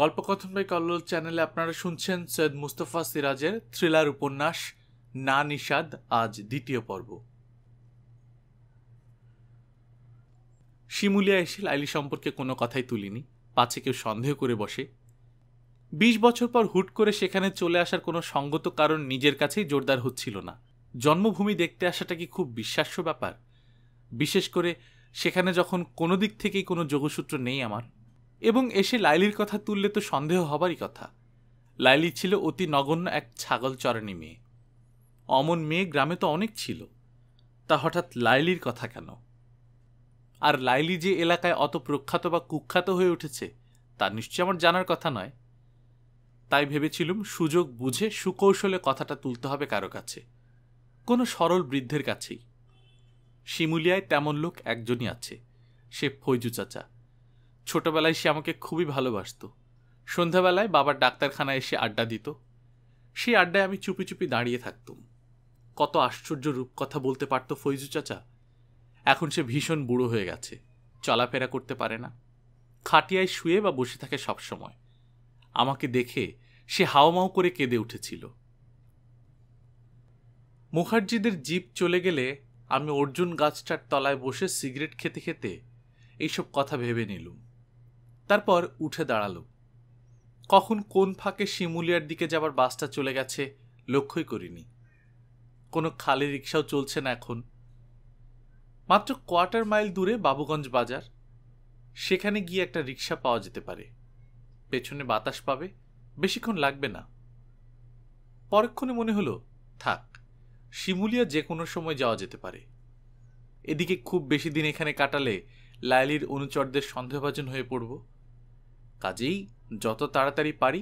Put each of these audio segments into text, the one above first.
গল্পকথন by Kallol চ্যানেলে আপনারা শুনছেন সৈয়দ মুস্তফা সিরাজের থ্রিলার উপন্যাস না নিষাদ আজ দ্বিতীয় পর্ব শিমুলিয়া এসে লাইলি সম্পর্কে কোনো কথাই তুলিনি পাছে কেউ সন্দেহ করে বসে বিশ বছর পর হুট করে সেখানে চলে আসার কোনো সঙ্গত কারণ নিজের কাছেই জোরদার হচ্ছিল না জন্মভূমি দেখতে আসাটা কি খুব বিশ্বাস্য ব্যাপার বিশেষ করে সেখানে যখন কোনো দিক থেকেই কোনো যোগসূত্র নেই আমার এবং এসে লাইলির কথা তুললে তো সন্দেহ হবারই কথা লাইলি ছিল অতি নগণ্য এক ছাগল চরণী মেয়ে অমন মেয়ে গ্রামে তো অনেক ছিল তা হঠাৎ লাইলির কথা কেন আর লাইলি যে এলাকায় অত প্রখ্যাত বা কুখ্যাত হয়ে উঠেছে তা নিশ্চয়ই আমার জানার কথা নয় তাই ভেবেছিলুম সুযোগ বুঝে সুকৌশলে কথাটা তুলতে হবে কারো কাছে কোনো সরল বৃদ্ধের কাছেই শিমুলিয়ায় তেমন লোক একজনই আছে সে ফৈজু চাচা ছোটবেলায় সে আমাকে খুবই ভালোবাসত সন্ধ্যাবেলায় বাবার ডাক্তারখানায় এসে আড্ডা দিত সেই আড্ডায় আমি চুপি চুপি দাঁড়িয়ে থাকতাম কত আশ্চর্য রূপ কথা বলতে পারত ফৈজু চাচা এখন সে ভীষণ বুড়ো হয়ে গেছে চলাফেরা করতে পারে না খাটিয়ায় শুয়ে বা বসে থাকে সবসময় আমাকে দেখে সে হাওমাও করে কেঁদে উঠেছিল মুখার্জিদের জীব চলে গেলে আমি অর্জুন গাছটার তলায় বসে সিগারেট খেতে খেতে এইসব কথা ভেবে নিলুম তারপর উঠে দাঁড়ালো কখন কোন ফাঁকে শিমুলিয়ার দিকে যাবার বাসটা চলে গেছে লক্ষ্যই করিনি কোনো খালি রিক্সাও চলছে না এখন মাত্র কোয়ার্টার মাইল দূরে বাবুগঞ্জ বাজার সেখানে গিয়ে একটা রিক্সা পাওয়া যেতে পারে পেছনে বাতাস পাবে বেশিক্ষণ লাগবে না পরক্ষণে মনে হলো থাক শিমুলিয়া যে কোনো সময় যাওয়া যেতে পারে এদিকে খুব বেশি দিন এখানে কাটালে লাইলির অনুচরদের সন্দেহভাজন হয়ে পড়ব কাজেই যত তাড়াতাড়ি পারি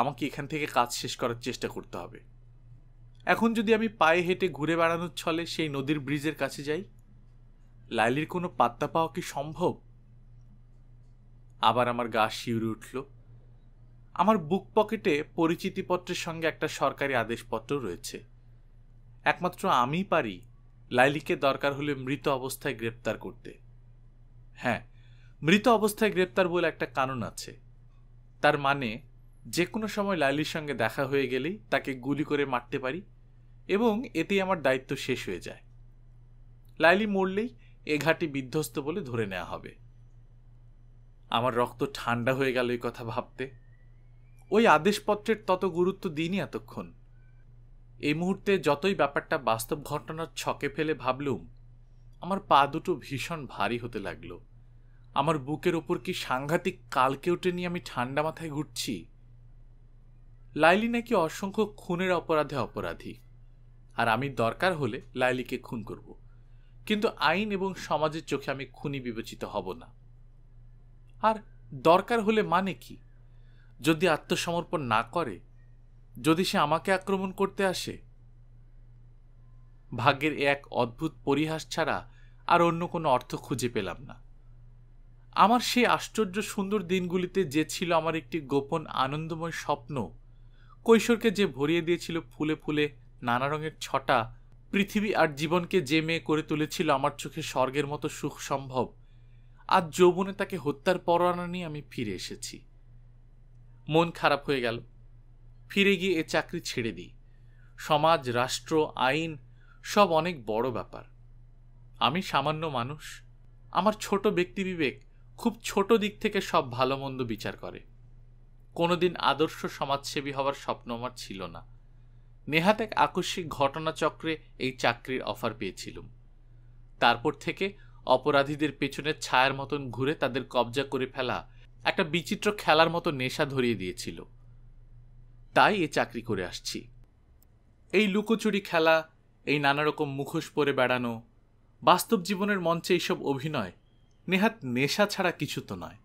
আমাকে এখান থেকে কাজ শেষ করার চেষ্টা করতে হবে এখন যদি আমি পায়ে হেঁটে ঘুরে বেড়ানোর ছলে সেই নদীর ব্রিজের কাছে যাই লাইলির কোনো পাত্তা পাওয়া কি সম্ভব আবার আমার গা শিউরে উঠল আমার বুক পকেটে পরিচিতিপত্রের সঙ্গে একটা সরকারি আদেশপত্র রয়েছে একমাত্র আমি পারি লাইলিকে দরকার হলে মৃত অবস্থায় গ্রেপ্তার করতে হ্যাঁ মৃত অবস্থায় গ্রেপ্তার বলে একটা কারণ আছে তার মানে যে কোনো সময় লাইলির সঙ্গে দেখা হয়ে গেলেই তাকে গুলি করে মারতে পারি এবং এতেই আমার দায়িত্ব শেষ হয়ে যায় লাইলি মরলেই এ ঘাটি বিধ্বস্ত বলে ধরে নেওয়া হবে আমার রক্ত ঠান্ডা হয়ে গেল এই কথা ভাবতে ওই আদেশপত্রের তত গুরুত্ব দিইনি এতক্ষণ এই মুহূর্তে যতই ব্যাপারটা বাস্তব ঘটনার ছকে ফেলে ভাবলুম আমার পা দুটো ভীষণ ভারী হতে লাগলো আমার বুকের ওপর কি সাংঘাতিক কালকে উঠে নিয়ে আমি ঠান্ডা মাথায় ঘুরছি লাইলি নাকি অসংখ্য খুনের অপরাধে অপরাধী আর আমি দরকার হলে লাইলিকে খুন করব কিন্তু আইন এবং সমাজের চোখে আমি খুনি বিবেচিত হব না আর দরকার হলে মানে কি যদি আত্মসমর্পণ না করে যদি সে আমাকে আক্রমণ করতে আসে ভাগ্যের এক অদ্ভুত পরিহাস ছাড়া আর অন্য কোনো অর্থ খুঁজে পেলাম না আমার সেই আশ্চর্য সুন্দর দিনগুলিতে যে ছিল আমার একটি গোপন আনন্দময় স্বপ্ন কৈশোরকে যে ভরিয়ে দিয়েছিল ফুলে ফুলে নানা রঙের ছটা পৃথিবী আর জীবনকে যে মেয়ে করে তুলেছিল আমার চোখে স্বর্গের মতো সুখ সম্ভব আজ যৌবনে তাকে হত্যার পরোয়ানা নিয়ে আমি ফিরে এসেছি মন খারাপ হয়ে গেল ফিরে গিয়ে এ চাকরি ছেড়ে দিই সমাজ রাষ্ট্র আইন সব অনেক বড় ব্যাপার আমি সামান্য মানুষ আমার ছোট ব্যক্তি বিবেক খুব ছোট দিক থেকে সব ভালো মন্দ বিচার করে কোনোদিন আদর্শ সমাজসেবী হওয়ার স্বপ্ন আমার ছিল না নেহাত এক আকস্মিক ঘটনাচক্রে এই চাকরির অফার পেয়েছিলুম তারপর থেকে অপরাধীদের পেছনে ছায়ার মতন ঘুরে তাদের কবজা করে ফেলা একটা বিচিত্র খেলার মতো নেশা ধরিয়ে দিয়েছিল তাই এ চাকরি করে আসছি এই লুকোচুরি খেলা এই নানারকম মুখোশ পরে বেড়ানো বাস্তব জীবনের মঞ্চে এইসব অভিনয় নেহাত নেশা ছাড়া কিছু তো নয়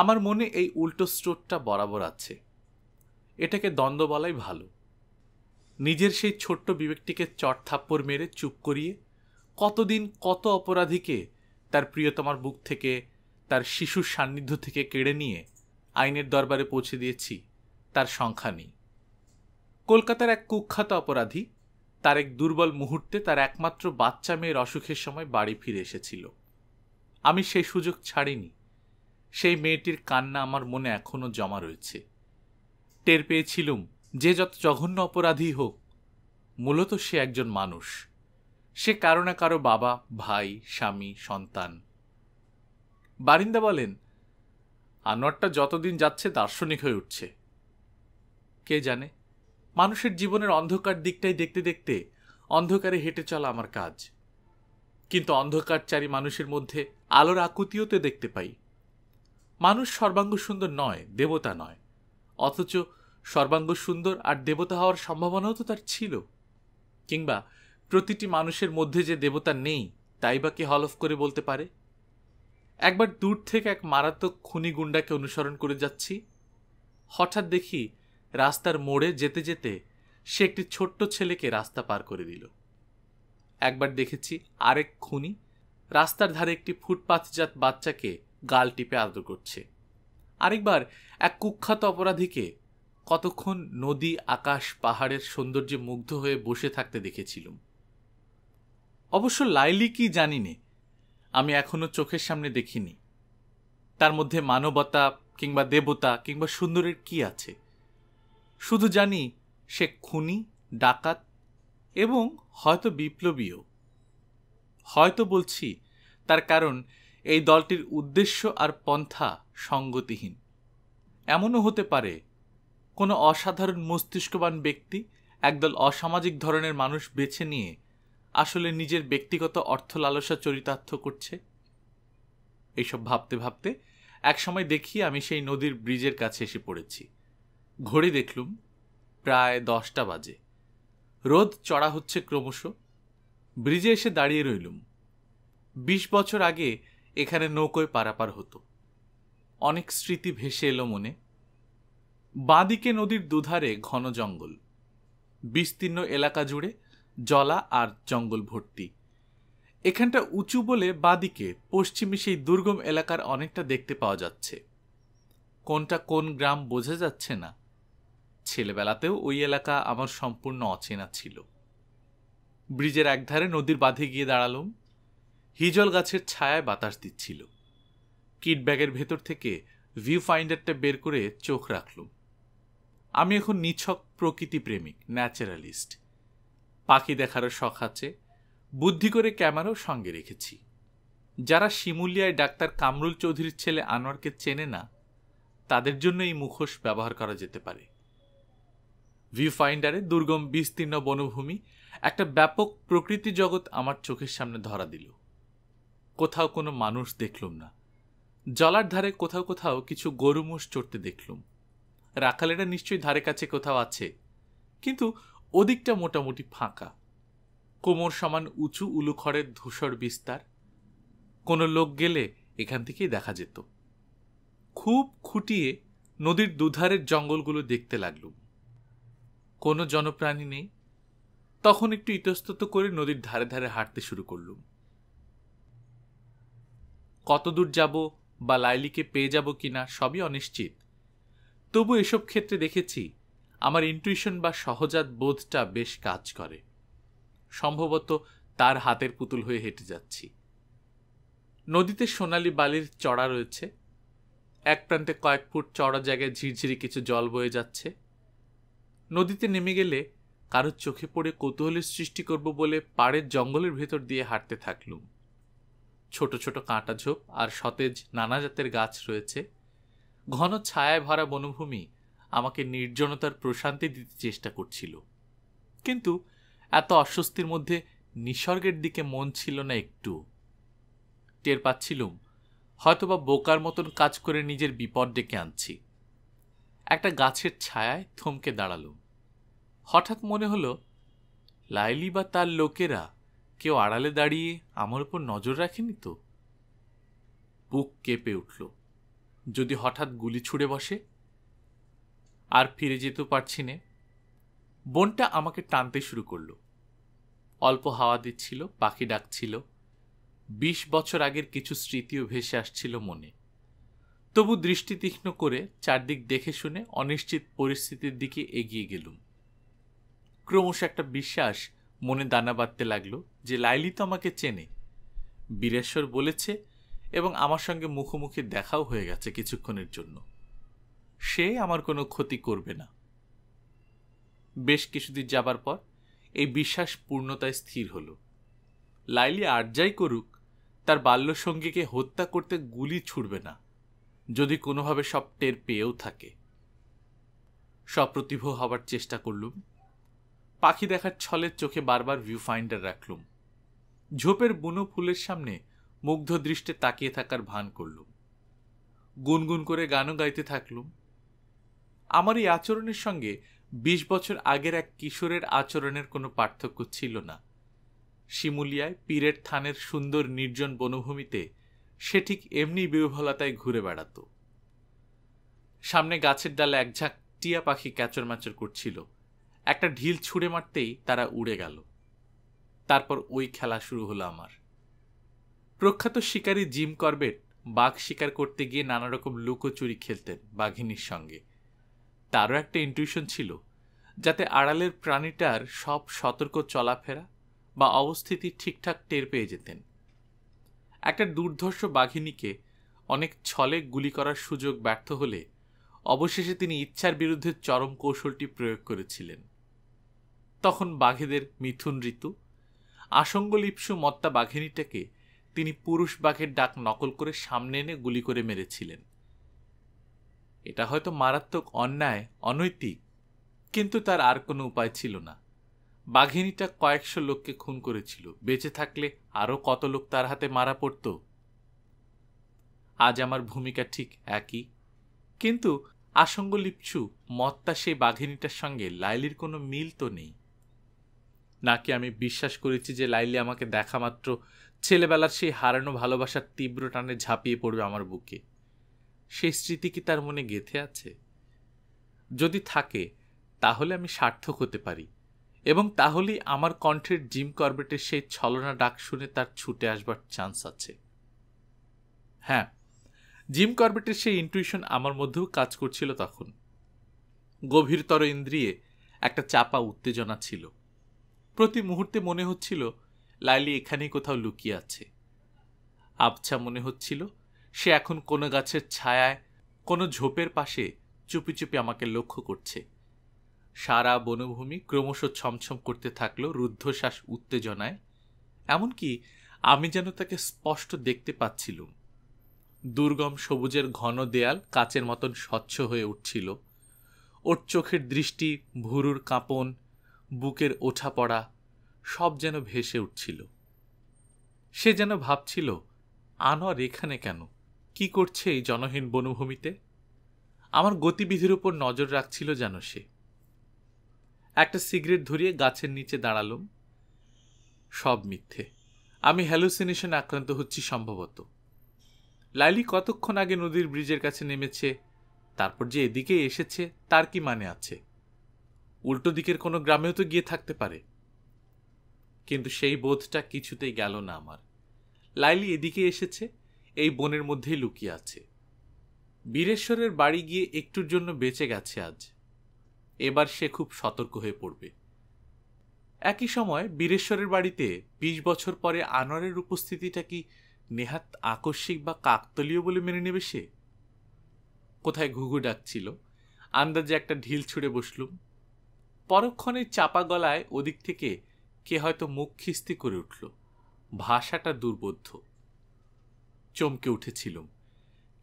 আমার মনে এই উল্টো স্টোরটা বরাবর আছে এটাকে দ্বন্দ্ব বলাই ভালো নিজের সেই ছোট্ট বিবেকটিকে চট থাপ্পড় মেরে চুপ করিয়ে কতদিন কত অপরাধীকে তার প্রিয়তমার বুক থেকে তার শিশুর সান্নিধ্য থেকে কেড়ে নিয়ে আইনের দরবারে পৌঁছে দিয়েছি তার সংখ্যা নেই কলকাতার এক কুখ্যাত অপরাধী তার এক দুর্বল মুহূর্তে তার একমাত্র বাচ্চা মেয়ের অসুখের সময় বাড়ি ফিরে এসেছিল আমি সেই সুযোগ ছাড়িনি সেই মেয়েটির কান্না আমার মনে এখনও জমা রয়েছে টের পেয়েছিলুম যে যত জঘন্য অপরাধী হোক মূলত সে একজন মানুষ সে কারো না কারো বাবা ভাই স্বামী সন্তান বারিন্দা বলেন আনোয়ারটা যতদিন যাচ্ছে দার্শনিক হয়ে উঠছে কে জানে মানুষের জীবনের অন্ধকার দিকটাই দেখতে দেখতে অন্ধকারে হেঁটে চলা আমার কাজ কিন্তু অন্ধকারচারী মানুষের মধ্যে আলোর আকুতিও তো দেখতে পাই মানুষ সর্বাঙ্গ সুন্দর নয় দেবতা নয় অথচ সর্বাঙ্গ সুন্দর আর দেবতা হওয়ার সম্ভাবনাও তো তার ছিল কিংবা প্রতিটি মানুষের মধ্যে যে দেবতা নেই তাই বা কে হলফ করে বলতে পারে একবার দূর থেকে এক মারাত্মক খুনি গুন্ডাকে অনুসরণ করে যাচ্ছি হঠাৎ দেখি রাস্তার মোড়ে যেতে যেতে সে একটি ছোট্ট ছেলেকে রাস্তা পার করে দিল একবার দেখেছি আরেক খুনি রাস্তার ধারে একটি ফুটপাথজাত বাচ্চাকে গাল টিপে আদর করছে আরেকবার এক কুখ্যাত অপরাধীকে কতক্ষণ নদী আকাশ পাহাড়ের সৌন্দর্যে মুগ্ধ হয়ে বসে থাকতে দেখেছিলুম অবশ্য লাইলি কি জানিনে আমি এখনও চোখের সামনে দেখিনি তার মধ্যে মানবতা কিংবা দেবতা কিংবা সুন্দরের কি আছে শুধু জানি সে খুনি ডাকাত এবং হয়তো বিপ্লবীও হয়তো বলছি তার কারণ এই দলটির উদ্দেশ্য আর পন্থা সঙ্গতিহীন এমনও হতে পারে কোনো অসাধারণ মস্তিষ্কবান ব্যক্তি একদল অসামাজিক ধরনের মানুষ বেছে নিয়ে আসলে নিজের ব্যক্তিগত অর্থ লালসা চরিতার্থ করছে এইসব ভাবতে ভাবতে একসময় দেখি আমি সেই নদীর ব্রিজের কাছে এসে পড়েছি ঘড়ি দেখলুম প্রায় দশটা বাজে রোদ চড়া হচ্ছে ক্রমশ ব্রিজে এসে দাঁড়িয়ে রইলুম বিশ বছর আগে এখানে নৌকোয় পারাপার হতো অনেক স্মৃতি ভেসে এলো মনে বাঁদিকে নদীর দুধারে ঘন জঙ্গল বিস্তীর্ণ এলাকা জুড়ে জলা আর জঙ্গল ভর্তি এখানটা উঁচু বলে বাঁদিকে পশ্চিমে সেই দুর্গম এলাকার অনেকটা দেখতে পাওয়া যাচ্ছে কোনটা কোন গ্রাম বোঝা যাচ্ছে না ছেলেবেলাতেও ওই এলাকা আমার সম্পূর্ণ অচেনা ছিল ব্রিজের একধারে নদীর বাঁধে গিয়ে দাঁড়ালুম হিজল গাছের ছায়ায় বাতাস দিচ্ছিল কিট ব্যাগের ভেতর থেকে ভিউ ফাইন্ডারটা বের করে চোখ রাখলুম আমি এখন নিছক প্রকৃতি প্রেমিক ন্যাচারালিস্ট পাখি দেখারও শখ আছে বুদ্ধি করে ক্যামেরাও সঙ্গে রেখেছি যারা শিমুলিয়ায় ডাক্তার কামরুল চৌধুরীর ছেলে আনোয়ারকে চেনে না তাদের জন্য এই মুখোশ ব্যবহার করা যেতে পারে ভিউ ফাইন্ডারে দুর্গম বিস্তীর্ণ বনভূমি একটা ব্যাপক প্রকৃতি জগৎ আমার চোখের সামনে ধরা দিল কোথাও কোনো মানুষ দেখলুম না জলার ধারে কোথাও কোথাও কিছু গরু মোষ চড়তে দেখলুম রাখালেরা নিশ্চয়ই ধারে কাছে কোথাও আছে কিন্তু ওদিকটা মোটামুটি ফাঁকা কোমর সমান উঁচু উলুখড়ের ধূসর বিস্তার কোনো লোক গেলে এখান থেকেই দেখা যেত খুব খুঁটিয়ে নদীর দুধারের জঙ্গলগুলো দেখতে লাগলুম কোনো জনপ্রাণী নেই তখন একটু ইতস্তত করে নদীর ধারে ধারে হাঁটতে শুরু করলুম কতদূর যাব বা লাইলিকে পেয়ে যাব কিনা সবই অনিশ্চিত তবু এসব ক্ষেত্রে দেখেছি আমার ইন্টুইশন বা সহজাত বোধটা বেশ কাজ করে সম্ভবত তার হাতের পুতুল হয়ে হেঁটে যাচ্ছি নদীতে সোনালি বালির চড়া রয়েছে এক প্রান্তে কয়েক ফুট চড়া জায়গায় ঝিরঝিরি কিছু জল বয়ে যাচ্ছে নদীতে নেমে গেলে কারোর চোখে পড়ে কৌতূহলের সৃষ্টি করব বলে পাড়ের জঙ্গলের ভেতর দিয়ে হাঁটতে থাকলুম ছোট ছোট কাঁটা ঝোপ আর সতেজ নানা জাতের গাছ রয়েছে ঘন ছায়ায় ভরা বনভূমি আমাকে নির্জনতার প্রশান্তি দিতে চেষ্টা করছিল কিন্তু এত অস্বস্তির মধ্যে নিসর্গের দিকে মন ছিল না একটু টের পাচ্ছিলুম হয়তোবা বোকার মতন কাজ করে নিজের বিপদ ডেকে আনছি একটা গাছের ছায়ায় থমকে দাঁড়ালো হঠাৎ মনে হলো লাইলি বা তার লোকেরা কেউ আড়ালে দাঁড়িয়ে আমার উপর নজর রাখেনি তো বুক কেঁপে উঠল যদি হঠাৎ গুলি ছুড়ে বসে আর ফিরে যেতেও পারছি নে বোনটা আমাকে টানতে শুরু করল অল্প হাওয়া দিচ্ছিল পাখি ডাকছিল বিশ বছর আগের কিছু স্মৃতিও ভেসে আসছিল মনে তবু দৃষ্টি তীক্ষ্ণ করে চারদিক দেখে শুনে অনিশ্চিত পরিস্থিতির দিকে এগিয়ে গেলুম ক্রমশ একটা বিশ্বাস মনে দানা বাঁধতে লাগলো যে লাইলি তো আমাকে চেনে বীরেশ্বর বলেছে এবং আমার সঙ্গে মুখোমুখি দেখাও হয়ে গেছে কিছুক্ষণের জন্য সে আমার কোনো ক্ষতি করবে না বেশ কিছুদিন যাবার পর এই বিশ্বাস পূর্ণতায় স্থির হল লাইলি আর যাই করুক তার বাল্যসঙ্গীকে হত্যা করতে গুলি ছুড়বে না যদি কোনোভাবে সব টের পেয়েও থাকে সপ্রতিভ হবার চেষ্টা করলুম পাখি দেখার ছলের চোখে বারবার ভিউ ফাইন্ডার রাখলুম ঝোপের বুনো ফুলের সামনে মুগ্ধ দৃষ্টে তাকিয়ে থাকার ভান করলুম গুনগুন করে গানও গাইতে থাকলুম আমার এই আচরণের সঙ্গে বিশ বছর আগের এক কিশোরের আচরণের কোনো পার্থক্য ছিল না শিমুলিয়ায় পীরের থানের সুন্দর নির্জন বনভূমিতে সে ঠিক এমনি বিহলাতায় ঘুরে বেড়াত সামনে গাছের ডালে এক ঝাঁক টিয়া পাখি ক্যাচর ম্যাচর করছিল একটা ঢিল ছুঁড়ে মারতেই তারা উড়ে গেল তারপর ওই খেলা শুরু হলো আমার প্রখ্যাত শিকারী জিম করবেট বাঘ শিকার করতে গিয়ে নানা রকম লুকোচুরি খেলতেন বাঘিনীর সঙ্গে তারও একটা ইন্টিউশন ছিল যাতে আড়ালের প্রাণীটার সব সতর্ক চলাফেরা বা অবস্থিতি ঠিকঠাক টের পেয়ে যেতেন একটা দুর্ধর্ষ বাঘিনীকে অনেক ছলে গুলি করার সুযোগ ব্যর্থ হলে অবশেষে তিনি ইচ্ছার বিরুদ্ধে চরম কৌশলটি প্রয়োগ করেছিলেন তখন বাঘেদের মিথুন ঋতু আসঙ্গলিপ্সু মত্তা বাঘিনীটাকে তিনি পুরুষ বাঘের ডাক নকল করে সামনে এনে গুলি করে মেরেছিলেন এটা হয়তো মারাত্মক অন্যায় অনৈতিক কিন্তু তার আর কোনো উপায় ছিল না বাঘিনীটা কয়েকশো লোককে খুন করেছিল বেঁচে থাকলে আরও কত লোক তার হাতে মারা পড়ত আজ আমার ভূমিকা ঠিক একই কিন্তু আসঙ্গ লিপচু মত্তা সেই বাঘিনীটার সঙ্গে লাইলির কোনো মিল তো নেই নাকি আমি বিশ্বাস করেছি যে লাইলি আমাকে দেখা মাত্র ছেলেবেলার সেই হারানো ভালোবাসার তীব্র টানে ঝাঁপিয়ে পড়বে আমার বুকে সেই স্মৃতি কি তার মনে গেঁথে আছে যদি থাকে তাহলে আমি সার্থক হতে পারি এবং তাহলেই আমার কণ্ঠের জিম করবেটের সেই ছলনা ডাক শুনে তার ছুটে আসবার চান্স আছে হ্যাঁ জিম করবেটের সেই ইন্টুইশন আমার মধ্যেও কাজ করছিল তখন গভীরতর ইন্দ্রিয়ে একটা চাপা উত্তেজনা ছিল প্রতি মুহূর্তে মনে হচ্ছিল লাইলি এখানেই কোথাও লুকিয়ে আছে আবছা মনে হচ্ছিল সে এখন কোনো গাছের ছায়ায় কোনো ঝোপের পাশে চুপি চুপি আমাকে লক্ষ্য করছে সারা বনভূমি ক্রমশ ছমছম করতে থাকলো রুদ্ধশ্বাস উত্তেজনায় এমনকি আমি যেন তাকে স্পষ্ট দেখতে পাচ্ছিলুম দুর্গম সবুজের ঘন দেয়াল কাচের মতন স্বচ্ছ হয়ে উঠছিল ওর চোখের দৃষ্টি ভুরুর কাঁপন বুকের ওঠা পড়া সব যেন ভেসে উঠছিল সে যেন ভাবছিল আনোয়ার এখানে কেন কি করছে এই জনহীন বনভূমিতে আমার গতিবিধির উপর নজর রাখছিল যেন সে একটা সিগারেট ধরিয়ে গাছের নিচে দাঁড়ালুম সব মিথ্যে আমি হ্যালুসিনেশন আক্রান্ত হচ্ছি সম্ভবত লাইলি কতক্ষণ আগে নদীর ব্রিজের কাছে নেমেছে তারপর যে এদিকে এসেছে তার কি মানে আছে উল্টো দিকের কোনো গ্রামেও তো গিয়ে থাকতে পারে কিন্তু সেই বোধটা কিছুতেই গেল না আমার লাইলি এদিকে এসেছে এই বনের মধ্যেই লুকিয়ে আছে বীরেশ্বরের বাড়ি গিয়ে একটুর জন্য বেঁচে গেছে আজ এবার সে খুব সতর্ক হয়ে পড়বে একই সময় বীরেশ্বরের বাড়িতে বিশ বছর পরে আনোয়ারের উপস্থিতিটা কি নেহাত আকস্মিক বা কাকতলীয় বলে মেনে নেবে সে কোথায় ঘুঘু ডাকছিল আন্দাজে একটা ঢিল ছুঁড়ে বসলুম পরক্ষণে চাপা গলায় ওদিক থেকে কে হয়তো মুখ খিস্তি করে উঠল ভাষাটা দুর্বোধ্য চমকে উঠেছিলুম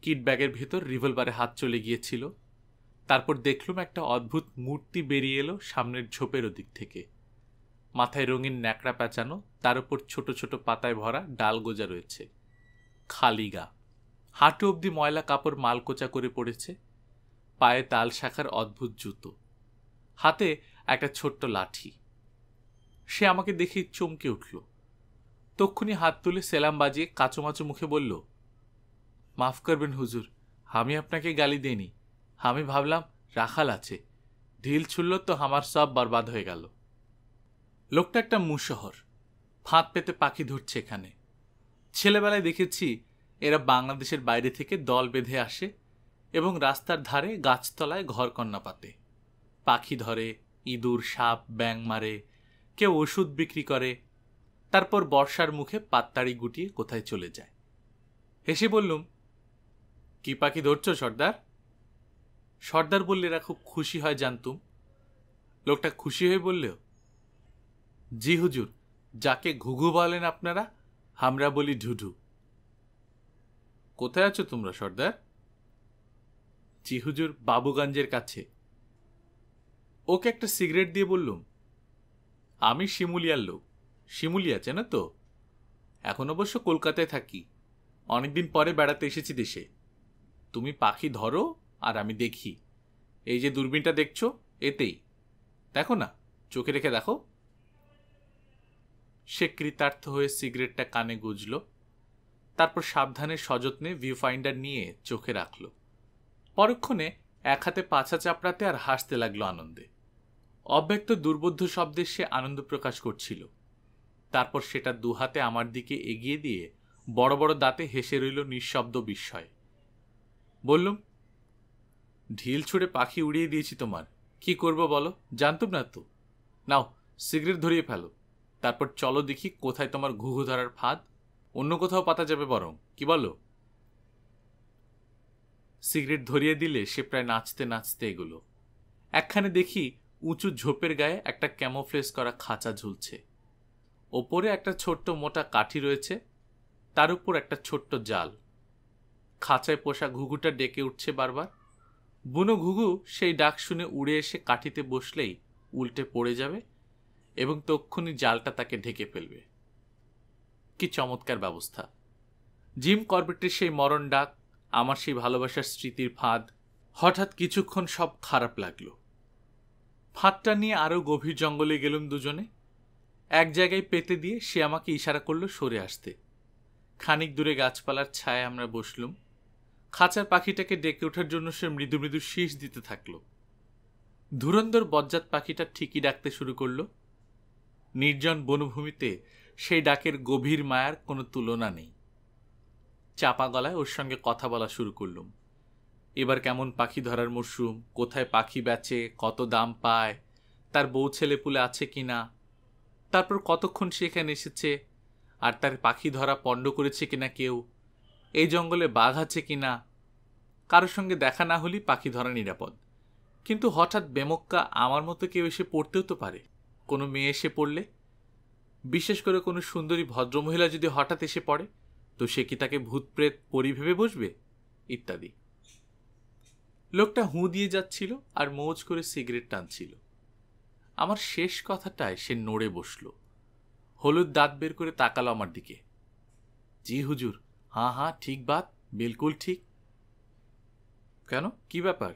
কিট ব্যাগের ভেতর রিভলভারে হাত চলে গিয়েছিল তারপর দেখলুম একটা অদ্ভুত মূর্তি বেরিয়ে এলো সামনের ঝোপের ওদিক থেকে মাথায় রঙিন ন্যাকড়া প্যাঁচানো তার উপর ছোট ছোট পাতায় ভরা ডাল গোজা রয়েছে খালি গা হাঁটু অবধি ময়লা কাপড় মালকোচা করে পড়েছে পায়ে তাল শাখার অদ্ভুত জুতো হাতে একটা ছোট্ট লাঠি সে আমাকে দেখে চমকে উঠল তক্ষুনি হাত তুলে সেলাম বাজিয়ে কাঁচো মাচো মুখে বলল মাফ করবেন হুজুর আমি আপনাকে গালি দেইনি আমি ভাবলাম রাখাল আছে ঢিল ছুড়ল তো আমার সব বরবাদ হয়ে গেল লোকটা একটা মুশহর ফাঁদ পেতে পাখি ধরছে এখানে ছেলেবেলায় দেখেছি এরা বাংলাদেশের বাইরে থেকে দল বেঁধে আসে এবং রাস্তার ধারে গাছতলায় ঘর কন্যা পাতে পাখি ধরে ইঁদুর সাপ ব্যাং মারে কেউ ওষুধ বিক্রি করে তারপর বর্ষার মুখে পাত্তাড়ি গুটিয়ে কোথায় চলে যায় হেসে বললুম কি পাখি ধরছ সর্দার সর্দার বললে এরা খুব খুশি হয় জানতুম লোকটা খুশি হয়ে বললেও জি হুজুর যাকে ঘুঘু বলেন আপনারা আমরা বলি ঢুঢু কোথায় আছো তোমরা সর্দার জি হুজুর বাবুগঞ্জের কাছে ওকে একটা সিগারেট দিয়ে বললুম আমি শিমুলিয়ার লোক শিমুলিয়া চেনো তো এখন অবশ্য কলকাতায় থাকি অনেকদিন পরে বেড়াতে এসেছি দেশে তুমি পাখি ধরো আর আমি দেখি এই যে দূরবীনটা দেখছো এতেই দেখো না চোখে রেখে দেখো সে কৃতার্থ হয়ে সিগারেটটা কানে গুজল তারপর সাবধানে সযত্নে ভিউ ফাইন্ডার নিয়ে চোখে রাখল পরক্ষণে এক হাতে পাছা চাপড়াতে আর হাসতে লাগলো আনন্দে অব্যক্ত দুর্বোধ্য শব্দে সে আনন্দ প্রকাশ করছিল তারপর সেটা দুহাতে আমার দিকে এগিয়ে দিয়ে বড় বড় দাঁতে হেসে রইল নিঃশব্দ বিস্ময়ে বললুম ঢিল ছুঁড়ে পাখি উড়িয়ে দিয়েছি তোমার কি করব বলো জানতুম না তো নাও সিগারেট ধরিয়ে ফেলো তারপর চলো দেখি কোথায় তোমার ঘুঘু ধরার ফাঁদ অন্য কোথাও পাতা যাবে বরং কি বলো সিগারেট ধরিয়ে দিলে সে প্রায় নাচতে নাচতে এগুলো একখানে দেখি উঁচু ঝোপের গায়ে একটা ক্যামোফ্লেস করা খাঁচা ঝুলছে ওপরে একটা ছোট্ট মোটা কাঠি রয়েছে তার উপর একটা ছোট্ট জাল খাঁচায় পোষা ঘুঘুটা ডেকে উঠছে বারবার বুনো ঘুঘু সেই ডাক শুনে উড়ে এসে কাঠিতে বসলেই উল্টে পড়ে যাবে এবং তক্ষুনি জালটা তাকে ঢেকে ফেলবে কি চমৎকার ব্যবস্থা জিম কর্বেটের সেই মরণ ডাক আমার সেই ভালোবাসার স্মৃতির ফাঁদ হঠাৎ কিছুক্ষণ সব খারাপ লাগলো ফাঁদটা নিয়ে আরও গভীর জঙ্গলে গেলুম দুজনে এক জায়গায় পেতে দিয়ে সে আমাকে ইশারা করলো সরে আসতে খানিক দূরে গাছপালার ছায় আমরা বসলুম খাঁচার পাখিটাকে ডেকে ওঠার জন্য সে মৃদু মৃদু শীষ দিতে থাকল ধুরন্ধর বজ্জাত পাখিটা ঠিকই ডাকতে শুরু করল নির্জন বনভূমিতে সেই ডাকের গভীর মায়ার কোনো তুলনা নেই চাপা গলায় ওর সঙ্গে কথা বলা শুরু করলুম এবার কেমন পাখি ধরার মরশুম কোথায় পাখি বেচে কত দাম পায় তার বউ ছেলেপুলে আছে কি না তারপর কতক্ষণ সে এখানে এসেছে আর তার পাখি ধরা পণ্ড করেছে কিনা কেউ এই জঙ্গলে বাঘ আছে কি না কারোর সঙ্গে দেখা না হলেই পাখি ধরা নিরাপদ কিন্তু হঠাৎ বেমক্কা আমার মতো কেউ এসে পড়তেও তো পারে কোনো মেয়ে এসে পড়লে বিশেষ করে কোনো সুন্দরী ভদ্রমহিলা যদি হঠাৎ এসে পড়ে তো সে কি তাকে ভূত প্রেত পরি ভেবে বসবে ইত্যাদি লোকটা হু দিয়ে যাচ্ছিল আর মৌজ করে সিগারেট টানছিল আমার শেষ কথাটায় সে নড়ে বসল হলুদ দাঁত বের করে তাকালো আমার দিকে জি হুজুর হাঁ হাঁ ঠিক বাত বিলকুল ঠিক কেন কি ব্যাপার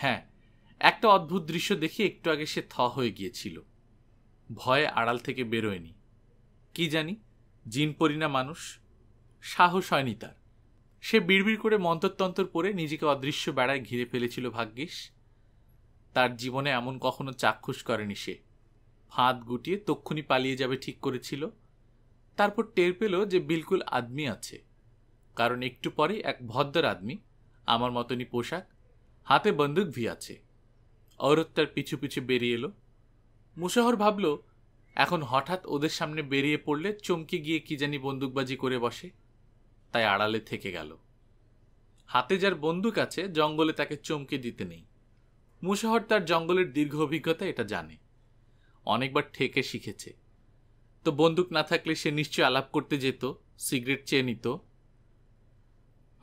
হ্যাঁ একটা অদ্ভুত দৃশ্য দেখে একটু আগে সে থ হয়ে গিয়েছিল ভয়ে আড়াল থেকে বেরোয়নি কি জানি জিন পরি না মানুষ সাহস হয়নি তার সে বিড়বিড় করে মন্তরতন্তর পরে নিজেকে অদৃশ্য বেড়ায় ঘিরে ফেলেছিল ভাগ্যিস তার জীবনে এমন কখনো চাক্ষুষ করেনি সে ফাঁদ গুটিয়ে তক্ষুনি পালিয়ে যাবে ঠিক করেছিল তারপর টের পেল যে বিলকুল আদমি আছে কারণ একটু পরে এক ভদ্র আদমি আমার মতনই পোশাক হাতে বন্দুক ভি আছে অরত্যার তার পিছু পিছু বেরিয়ে এলো মুশাহর ভাবল এখন হঠাৎ ওদের সামনে বেরিয়ে পড়লে চমকে গিয়ে কি জানি বন্দুকবাজি করে বসে তাই আড়ালে থেকে গেল হাতে যার বন্দুক আছে জঙ্গলে তাকে চমকে দিতে নেই মুশাহর তার জঙ্গলের দীর্ঘ অভিজ্ঞতা এটা জানে অনেকবার ঠেকে শিখেছে তো বন্দুক না থাকলে সে নিশ্চয় আলাপ করতে যেত সিগারেট চেয়ে নিত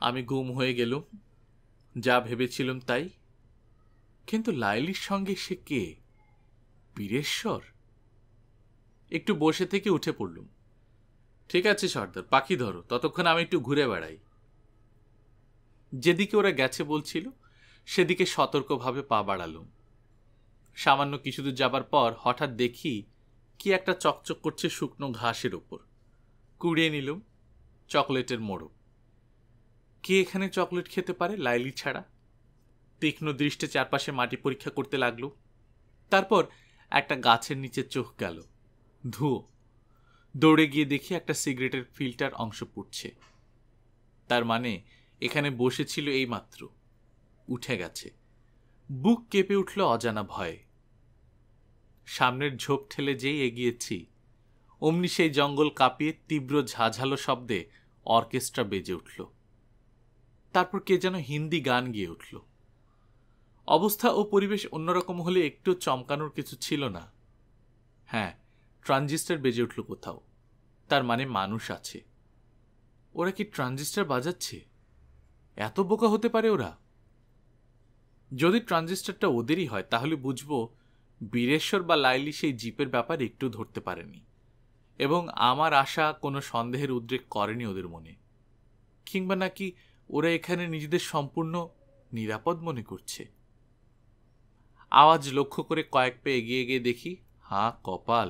আমি গুম হয়ে গেলুম যা ভেবেছিলাম তাই কিন্তু লাইলির সঙ্গে সে কে বীরেশ্বর একটু বসে থেকে উঠে পড়লুম ঠিক আছে সর্দার পাখি ধরো ততক্ষণ আমি একটু ঘুরে বেড়াই যেদিকে ওরা গেছে বলছিল সেদিকে সতর্কভাবে পা বাড়ালুম সামান্য কিছু দূর যাবার পর হঠাৎ দেখি একটা চকচক করছে শুকনো ঘাসের ওপর কুড়িয়ে নিলুম চকলেটের মোড়ক কে এখানে চকলেট খেতে পারে লাইলি ছাড়া তীক্ষ্ণ দৃষ্টে চারপাশে মাটি পরীক্ষা করতে লাগলো তারপর একটা গাছের নিচে চোখ গেল ধুয়ো দৌড়ে গিয়ে দেখি একটা সিগারেটের ফিল্টার অংশ পুড়ছে তার মানে এখানে বসেছিল এই মাত্র উঠে গেছে বুক কেঁপে উঠল অজানা ভয়ে সামনের ঝোপ ঠেলে যেই এগিয়েছি অমনি সেই জঙ্গল কাঁপিয়ে তীব্র ঝাঝালো শব্দে অর্কেস্ট্রা বেজে উঠল তারপর কে যেন হিন্দি গান গিয়ে উঠল অবস্থা ও পরিবেশ অন্যরকম হলে একটু চমকানোর কিছু ছিল না হ্যাঁ ট্রানজিস্টার বেজে উঠল কোথাও তার মানে মানুষ আছে ওরা কি ট্রানজিস্টার বাজাচ্ছে এত বোকা হতে পারে ওরা যদি ট্রানজিস্টারটা ওদেরই হয় তাহলে বুঝবো বীরেশ্বর বা লাইলি সেই জিপের ব্যাপার একটু ধরতে পারেনি এবং আমার আশা কোনো সন্দেহের উদ্রেক করেনি ওদের মনে কিংবা নাকি ওরা এখানে নিজেদের সম্পূর্ণ নিরাপদ মনে করছে আওয়াজ লক্ষ্য করে কয়েক পে এগিয়ে গিয়ে দেখি হাঁ কপাল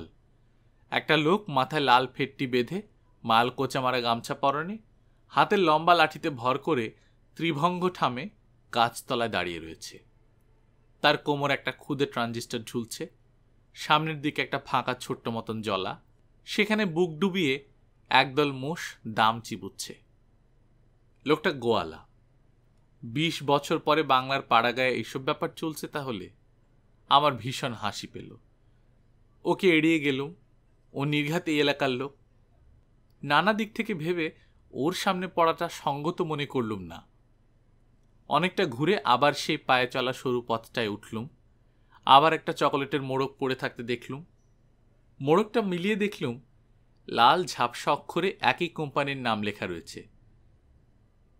একটা লোক মাথায় লাল ফেটটি বেঁধে মাল কোচা মারা গামছা পরনে হাতের লম্বা লাঠিতে ভর করে ত্রিভঙ্গ ঠামে গাছতলায় দাঁড়িয়ে রয়েছে তার কোমর একটা খুদে ট্রানজিস্টার ঝুলছে সামনের দিকে একটা ফাঁকা ছোট্ট মতন জলা সেখানে বুক ডুবিয়ে একদল মোষ দাম চিবুচ্ছে লোকটা গোয়ালা বিশ বছর পরে বাংলার পাড়াগায়ে এইসব ব্যাপার চলছে তাহলে আমার ভীষণ হাসি পেল ওকে এড়িয়ে গেলুম ও নির্ঘাত এই এলাকার লোক নানা দিক থেকে ভেবে ওর সামনে পড়াটা সঙ্গত মনে করলুম না অনেকটা ঘুরে আবার সেই পায়ে চলা সরু পথটায় উঠলুম আবার একটা চকোলেটের মোড়ক পড়ে থাকতে দেখলুম মোড়কটা মিলিয়ে দেখলুম লাল ঝাপসা অক্ষরে একই কোম্পানির নাম লেখা রয়েছে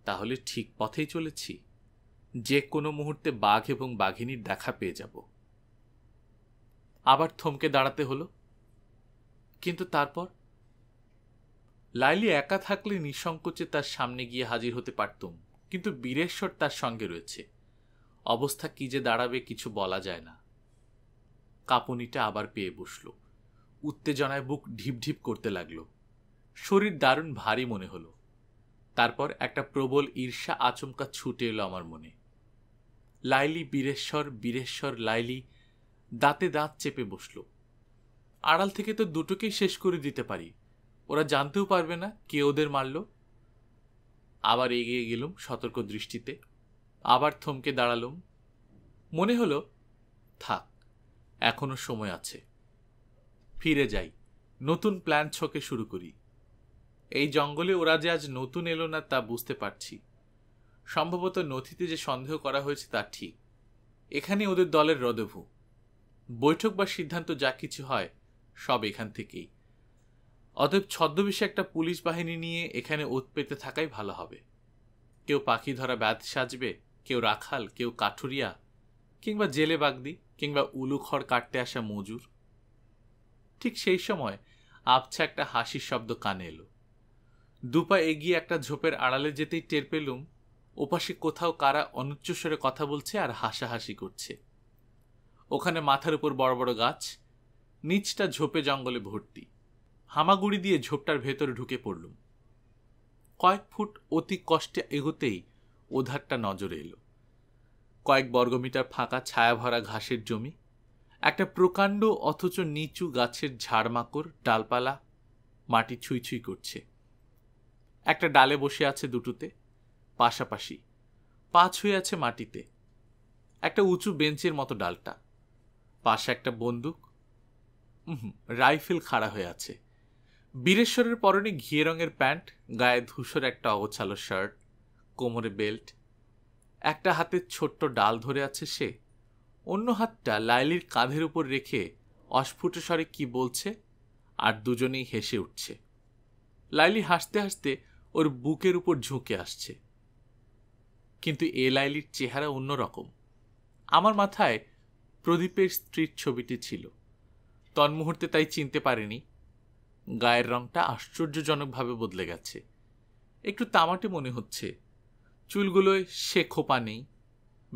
তাহলে ঠিক পথেই চলেছি যে কোনো মুহূর্তে বাঘ এবং বাঘিনীর দেখা পেয়ে যাব আবার থমকে দাঁড়াতে হলো কিন্তু তারপর লাইলি একা থাকলে নিঃসংকোচে তার সামনে গিয়ে হাজির হতে পারতুম কিন্তু বীরেশ্বর তার সঙ্গে রয়েছে অবস্থা কি যে দাঁড়াবে কিছু বলা যায় না কাঁপুনিটা আবার পেয়ে বসল উত্তেজনায় বুক ঢিপ ঢিপ করতে লাগলো শরীর দারুণ ভারী মনে হলো তারপর একটা প্রবল ঈর্ষা আচমকা ছুটে এলো আমার মনে লাইলি বীরেশ্বর বীরেশ্বর লাইলি দাঁতে দাঁত চেপে বসল আড়াল থেকে তো দুটোকেই শেষ করে দিতে পারি ওরা জানতেও পারবে না কে ওদের মারলো আবার এগিয়ে গেলুম সতর্ক দৃষ্টিতে আবার থমকে দাঁড়ালুম মনে হলো থাক এখনও সময় আছে ফিরে যাই নতুন প্ল্যান ছকে শুরু করি এই জঙ্গলে ওরা যে আজ নতুন এলো না তা বুঝতে পারছি সম্ভবত নথিতে যে সন্দেহ করা হয়েছে তা ঠিক এখানে ওদের দলের রদভূ বৈঠক বা সিদ্ধান্ত যা কিছু হয় সব এখান থেকেই অতএব ছদ্মবেশে একটা পুলিশ বাহিনী নিয়ে এখানে ওত পেতে থাকাই ভালো হবে কেউ পাখি ধরা ব্যাধ সাজবে কেউ রাখাল কেউ কাঠুরিয়া কিংবা জেলে বাগদি কিংবা উলুখড় কাটতে আসা মজুর ঠিক সেই সময় আবছা একটা হাসির শব্দ কানে এলো দুপা এগিয়ে একটা ঝোপের আড়ালে যেতেই টের পেলুম ওপাশে কোথাও কারা অনুচ্চস্বরে কথা বলছে আর হাসাহাসি করছে ওখানে মাথার উপর বড় বড় গাছ নিচটা ঝোপে জঙ্গলে ভর্তি হামাগুড়ি দিয়ে ঝোপটার ভেতরে ঢুকে পড়লুম কয়েক ফুট অতি কষ্টে এগোতেই ওধারটা নজরে এলো কয়েক বর্গমিটার ফাঁকা ছায়াভরা ঘাসের জমি একটা প্রকাণ্ড অথচ নিচু গাছের ঝাড়মাকড় ডালপালা মাটি ছুঁই ছুঁই করছে একটা ডালে বসে আছে দুটোতে পাশাপাশি পা ছুঁয়ে আছে মাটিতে একটা উঁচু বেঞ্চের মতো ডালটা পাশে একটা বন্দুক রাইফেল খাড়া হয়ে আছে বীরেশ্বরের পরনে ঘিয়ে রঙের প্যান্ট গায়ে ধূসর একটা অগোছালো শার্ট কোমরে বেল্ট একটা হাতে ছোট্ট ডাল ধরে আছে সে অন্য হাতটা লাইলির কাঁধের উপর রেখে অস্ফুট স্বরে কি বলছে আর দুজনেই হেসে উঠছে লাইলি হাসতে হাসতে ওর বুকের উপর ঝুঁকে আসছে কিন্তু এ লাইলির চেহারা অন্যরকম আমার মাথায় প্রদীপের স্ত্রীর ছবিটি ছিল তন্মুহূর্তে তাই চিনতে পারিনি গায়ের রঙটা আশ্চর্যজনকভাবে বদলে গেছে একটু তামাটে মনে হচ্ছে চুলগুলোয় সে খোপা নেই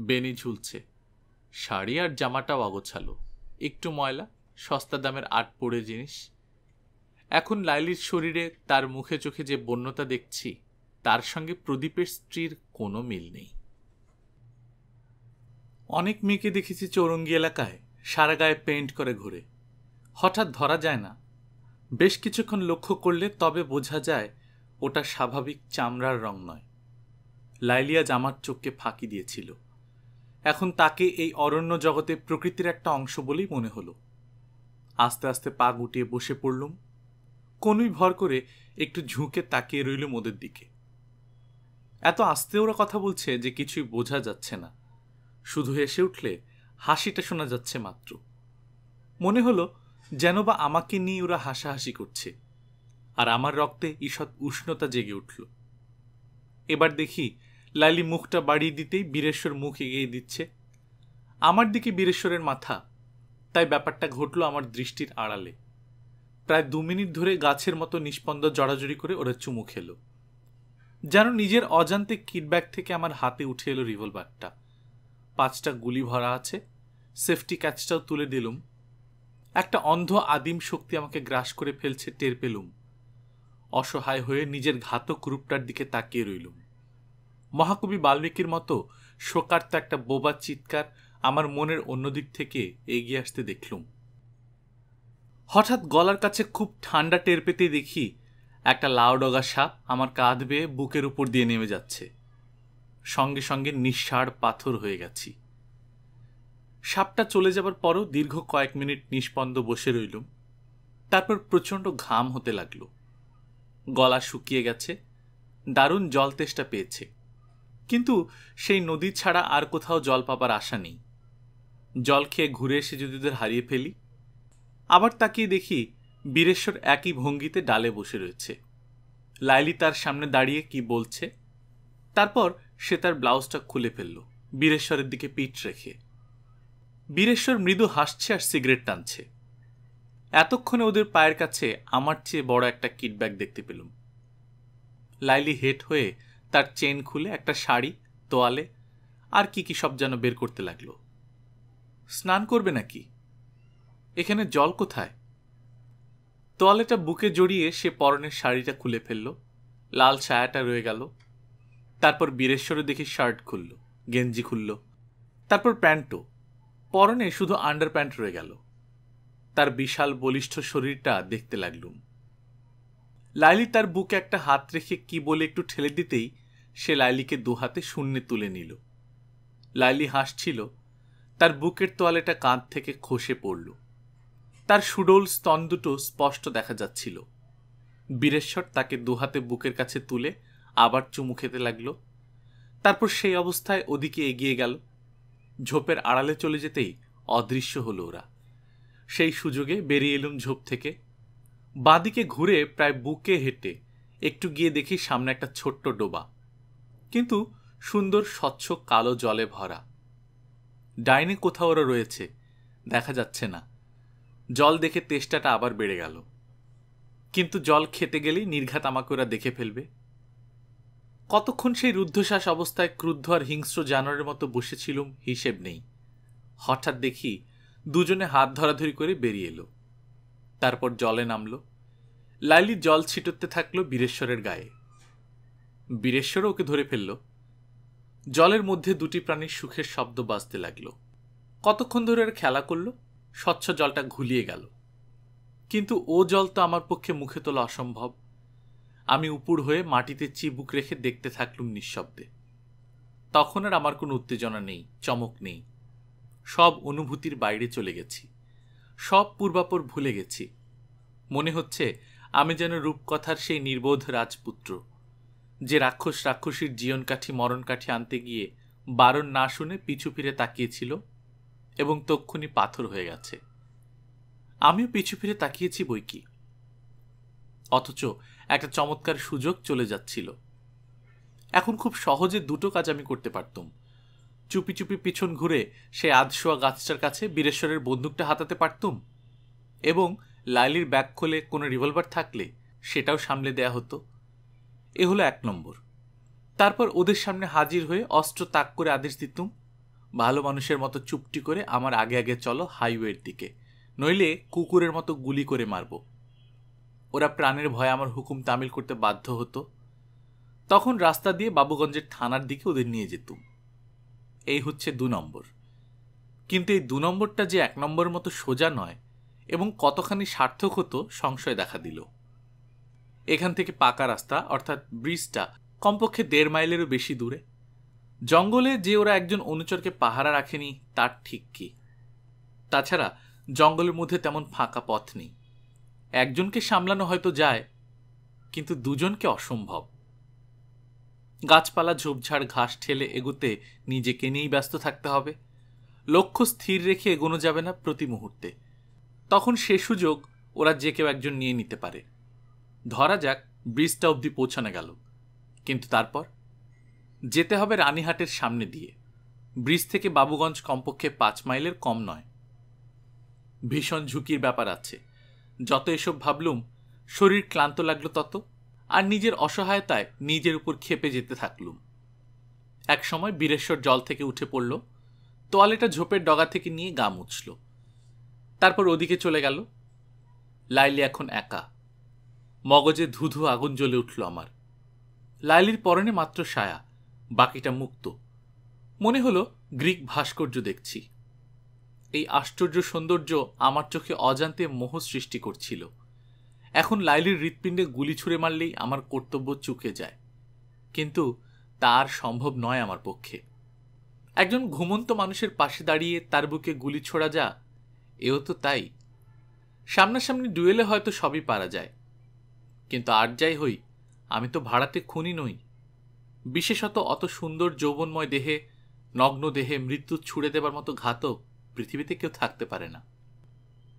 বেনি ঝুলছে শাড়ি আর জামাটাও আগোছালো একটু ময়লা সস্তা দামের আট পড়ে জিনিস এখন লাইলির শরীরে তার মুখে চোখে যে বন্যতা দেখছি তার সঙ্গে প্রদীপের স্ত্রীর কোনো মিল নেই অনেক মেয়েকে দেখেছি চৌরঙ্গি এলাকায় সারা গায়ে পেন্ট করে ঘুরে হঠাৎ ধরা যায় না বেশ কিছুক্ষণ লক্ষ্য করলে তবে বোঝা যায় ওটা স্বাভাবিক চামড়ার রং নয় লাইলিয়া জামার চোখকে ফাঁকি দিয়েছিল এখন তাকে এই অরণ্য জগতে প্রকৃতির একটা অংশ বলেই মনে হলো আস্তে আস্তে পা গুটিয়ে বসে পড়লুম কোনই ভর করে একটু ঝুঁকে তাকিয়ে রইলুম ওদের দিকে এত আস্তে ওরা কথা বলছে যে কিছুই বোঝা যাচ্ছে না শুধু এসে উঠলে হাসিটা শোনা যাচ্ছে মাত্র মনে হলো যেন বা আমাকে নিয়ে ওরা হাসাহাসি করছে আর আমার রক্তে ঈষৎ উষ্ণতা জেগে উঠল এবার দেখি লালি মুখটা বাড়িয়ে দিতেই বীরেশ্বর মুখ এগিয়ে দিচ্ছে আমার দিকে বীরেশ্বরের মাথা তাই ব্যাপারটা ঘটল আমার দৃষ্টির আড়ালে প্রায় দু মিনিট ধরে গাছের মতো নিষ্পন্দ জড়াজড়ি করে ওরা চুমু খেলো যেন নিজের অজান্তে কিডব্যাক থেকে আমার হাতে উঠে এলো রিভলভারটা পাঁচটা গুলি ভরা আছে সেফটি ক্যাচটাও তুলে দিলুম একটা অন্ধ আদিম শক্তি আমাকে গ্রাস করে ফেলছে টের পেলুম অসহায় হয়ে নিজের ঘাতক রূপটার দিকে তাকিয়ে রইলুম মহাকবি বাল্মীকির মতো শোকার্ত একটা বোবা চিৎকার আমার মনের অন্যদিক থেকে এগিয়ে আসতে দেখলুম হঠাৎ গলার কাছে খুব ঠান্ডা টের পেতে দেখি একটা লাউডগা সাপ আমার কাঁধ বেয়ে বুকের উপর দিয়ে নেমে যাচ্ছে সঙ্গে সঙ্গে নিঃসার পাথর হয়ে গেছি সাপটা চলে যাবার পরও দীর্ঘ কয়েক মিনিট নিষ্পন্দ বসে রইলুম তারপর প্রচণ্ড ঘাম হতে লাগল গলা শুকিয়ে গেছে দারুণ জল তেষ্টা পেয়েছে কিন্তু সেই নদী ছাড়া আর কোথাও জল পাবার আশা নেই জল খেয়ে ঘুরে এসে যদি ওদের হারিয়ে ফেলি আবার তাকিয়ে দেখি বীরেশ্বর একই ভঙ্গিতে ডালে বসে রয়েছে লাইলি তার সামনে দাঁড়িয়ে কি বলছে তারপর সে তার ব্লাউজটা খুলে ফেলল বীরেশ্বরের দিকে পিঠ রেখে বীরেশ্বর মৃদু হাসছে আর সিগারেট টানছে এতক্ষণে ওদের পায়ের কাছে আমার চেয়ে বড় একটা কিটব্যাগ দেখতে পেলুম লাইলি হেট হয়ে তার চেন খুলে একটা শাড়ি তোয়ালে আর কি কি সব যেন বের করতে লাগলো স্নান করবে নাকি এখানে জল কোথায় তোয়ালেটা বুকে জড়িয়ে সে পরনের শাড়িটা খুলে ফেলল লাল ছায়াটা রয়ে গেল তারপর বীরেশ্বরে দেখি শার্ট খুলল গেঞ্জি খুলল তারপর প্যান্টও পরনে শুধু আন্ডারপ্যান্ট রয়ে গেল তার বিশাল বলিষ্ঠ শরীরটা দেখতে লাগলুম লাইলি তার বুকে একটা হাত রেখে কি বলে একটু ঠেলে দিতেই সে লাইলিকে দুহাতে শূন্যে তুলে নিল লাইলি হাসছিল তার বুকের তোয়ালেটা কাঁধ থেকে খসে পড়ল তার সুডোল স্তন দুটো স্পষ্ট দেখা যাচ্ছিল বীরেশ্বর তাকে দুহাতে বুকের কাছে তুলে আবার চুমু খেতে লাগল তারপর সেই অবস্থায় ওদিকে এগিয়ে গেল ঝোপের আড়ালে চলে যেতেই অদৃশ্য হলো ওরা সেই সুযোগে বেরিয়ে এলুম ঝোপ থেকে বাদিকে ঘুরে প্রায় বুকে হেঁটে একটু গিয়ে দেখি সামনে একটা ছোট্ট ডোবা কিন্তু সুন্দর স্বচ্ছ কালো জলে ভরা ডাইনে কোথাও ওরা রয়েছে দেখা যাচ্ছে না জল দেখে তেষ্টাটা আবার বেড়ে গেল কিন্তু জল খেতে গেলেই নির্ঘাত আমাকে ওরা দেখে ফেলবে কতক্ষণ সেই রুদ্ধশ্বাস অবস্থায় ক্রুদ্ধ আর হিংস্র জানোয়ারের মতো বসেছিলুম হিসেব নেই হঠাৎ দেখি দুজনে হাত ধরাধরি করে বেরিয়ে এলো তারপর জলে নামল লাইলি জল ছিটোতে থাকলো বীরেশ্বরের গায়ে বীরেশ্বরও ওকে ধরে ফেলল জলের মধ্যে দুটি প্রাণীর সুখের শব্দ বাজতে লাগলো কতক্ষণ ধরে ওরা খেলা করলো স্বচ্ছ জলটা ঘুলিয়ে গেল কিন্তু ও জল তো আমার পক্ষে মুখে তোলা অসম্ভব আমি উপুড় হয়ে মাটিতে চিবুক রেখে দেখতে থাকলুম নিঃশব্দে তখন আর আমার কোনো উত্তেজনা নেই চমক নেই সব অনুভূতির বাইরে চলে গেছি সব পূর্বাপর ভুলে গেছি মনে হচ্ছে আমি যেন রূপকথার সেই নির্বোধ রাজপুত্র যে রাক্ষস রাক্ষসীর জীবনকাঠি মরণকাঠি আনতে গিয়ে বারণ না শুনে পিছু ফিরে তাকিয়েছিল এবং তক্ষুনি পাথর হয়ে গেছে আমিও পিছু ফিরে তাকিয়েছি বই কি অথচ একটা চমৎকার সুযোগ চলে যাচ্ছিল এখন খুব সহজে দুটো কাজ আমি করতে পারতাম চুপি চুপি পিছন ঘুরে সে আধশোয়া গাছটার কাছে বীরেশ্বরের বন্দুকটা হাতাতে পারতুম এবং লাইলির ব্যাগ খোলে কোনো রিভলভার থাকলে সেটাও সামলে দেয়া হতো এ হলো এক নম্বর তারপর ওদের সামনে হাজির হয়ে অস্ত্র তাক করে আদেশ দিতুম ভালো মানুষের মতো চুপটি করে আমার আগে আগে চলো হাইওয়ের দিকে নইলে কুকুরের মতো গুলি করে মারবো ওরা প্রাণের ভয়ে আমার হুকুম তামিল করতে বাধ্য হতো তখন রাস্তা দিয়ে বাবুগঞ্জের থানার দিকে ওদের নিয়ে যেতুম এই হচ্ছে দু নম্বর কিন্তু এই দু নম্বরটা যে এক নম্বর মতো সোজা নয় এবং কতখানি সার্থক হতো সংশয় দেখা দিল এখান থেকে পাকা রাস্তা অর্থাৎ ব্রিজটা কমপক্ষে দেড় মাইলেরও বেশি দূরে জঙ্গলে যে ওরা একজন অনুচরকে পাহারা রাখেনি তার ঠিক কি তাছাড়া জঙ্গলের মধ্যে তেমন ফাঁকা পথ নেই একজনকে সামলানো হয়তো যায় কিন্তু দুজনকে অসম্ভব গাছপালা ঝোপঝাড় ঘাস ঠেলে এগোতে নিজেকে নিয়েই ব্যস্ত থাকতে হবে লক্ষ্য স্থির রেখে এগোনো যাবে না প্রতি মুহূর্তে তখন সে সুযোগ ওরা যে কেউ একজন নিয়ে নিতে পারে ধরা যাক ব্রিজটা অবধি পৌঁছানো গেল কিন্তু তারপর যেতে হবে রানীহাটের সামনে দিয়ে ব্রিজ থেকে বাবুগঞ্জ কমপক্ষে পাঁচ মাইলের কম নয় ভীষণ ঝুঁকির ব্যাপার আছে যত এসব ভাবলুম শরীর ক্লান্ত লাগলো তত আর নিজের অসহায়তায় নিজের উপর খেপে যেতে থাকলুম এক সময় বীরেশ্বর জল থেকে উঠে পড়ল তোয়ালেটা ঝোপের ডগা থেকে নিয়ে গা মুছল তারপর ওদিকে চলে গেল লাইলি এখন একা মগজে ধুধু আগুন জ্বলে উঠল আমার লাইলির পরনে মাত্র সায়া বাকিটা মুক্ত মনে হলো গ্রিক ভাস্কর্য দেখছি এই আশ্চর্য সৌন্দর্য আমার চোখে অজান্তে মোহ সৃষ্টি করছিল এখন লাইলির হৃৎপিণ্ডে গুলি ছুঁড়ে মারলেই আমার কর্তব্য চুকে যায় কিন্তু তার সম্ভব নয় আমার পক্ষে একজন ঘুমন্ত মানুষের পাশে দাঁড়িয়ে তার বুকে গুলি ছোড়া যা এও তো তাই সামনাসামনি ডুয়েলে হয়তো সবই পারা যায় কিন্তু আর যাই হই আমি তো ভাড়াতে খুনি নই বিশেষত অত সুন্দর যৌবনময় দেহে নগ্ন দেহে মৃত্যু ছুড়ে দেবার মতো ঘাতক পৃথিবীতে কেউ থাকতে পারে না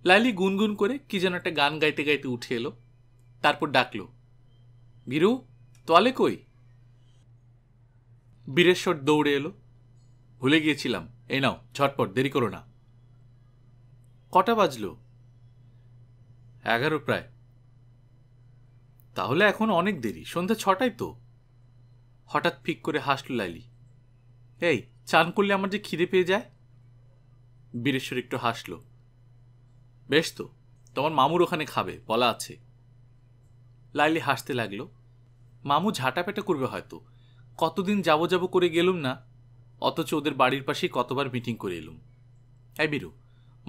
লাইলি গুনগুন করে কি যেন একটা গান গাইতে গাইতে উঠে এলো তারপর ডাকলো বীরু তোয়ালে কই বীরেশ্বর দৌড়ে এলো ভুলে গিয়েছিলাম এই নাও ঝটপট দেরি করো না কটা বাজলো এগারো প্রায় তাহলে এখন অনেক দেরি সন্ধ্যা ছটায় তো হঠাৎ ফিক করে হাসল লাইলি এই চান করলে আমার যে খিদে পেয়ে যায় বীরেশ্বর একটু হাসল বেশ তো তোমার মামুর ওখানে খাবে বলা আছে লাইলি হাসতে লাগলো মামু ঝাঁটাপেটা করবে হয়তো কতদিন যাবো যাবো করে গেলুম না অথচ ওদের বাড়ির পাশেই কতবার মিটিং করে এলুম এই বীরু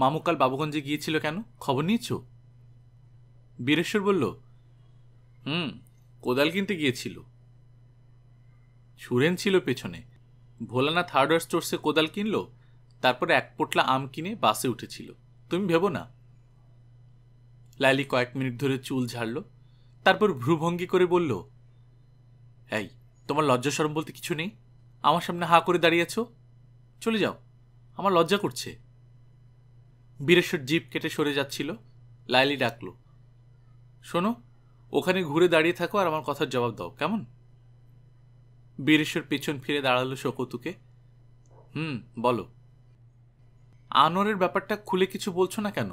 মামু কাল বাবুগঞ্জে গিয়েছিল কেন খবর নিয়েছ বীরেশ্বর বলল হুম কোদাল কিনতে গিয়েছিল সুরেন ছিল পেছনে ভোলানা থার্ড ওয়ার স্টোর্সে কোদাল কিনলো তারপরে এক পোটলা আম কিনে বাসে উঠেছিল তুমি ভেবো না লালি কয়েক মিনিট ধরে চুল ঝাড়ল তারপর ভ্রুভঙ্গি করে বলল এই তোমার লজ্জা সরম বলতে কিছু নেই আমার সামনে হা করে দাঁড়িয়েছ চলে যাও আমার লজ্জা করছে বীরেশ্বর জিপ কেটে সরে যাচ্ছিল লাইলি ডাকল শোনো ওখানে ঘুরে দাঁড়িয়ে থাকো আর আমার কথার জবাব দাও কেমন বীরেশ্বর পেছন ফিরে দাঁড়ালো শকতুকে হুম বলো আনোয়ারের ব্যাপারটা খুলে কিছু বলছো না কেন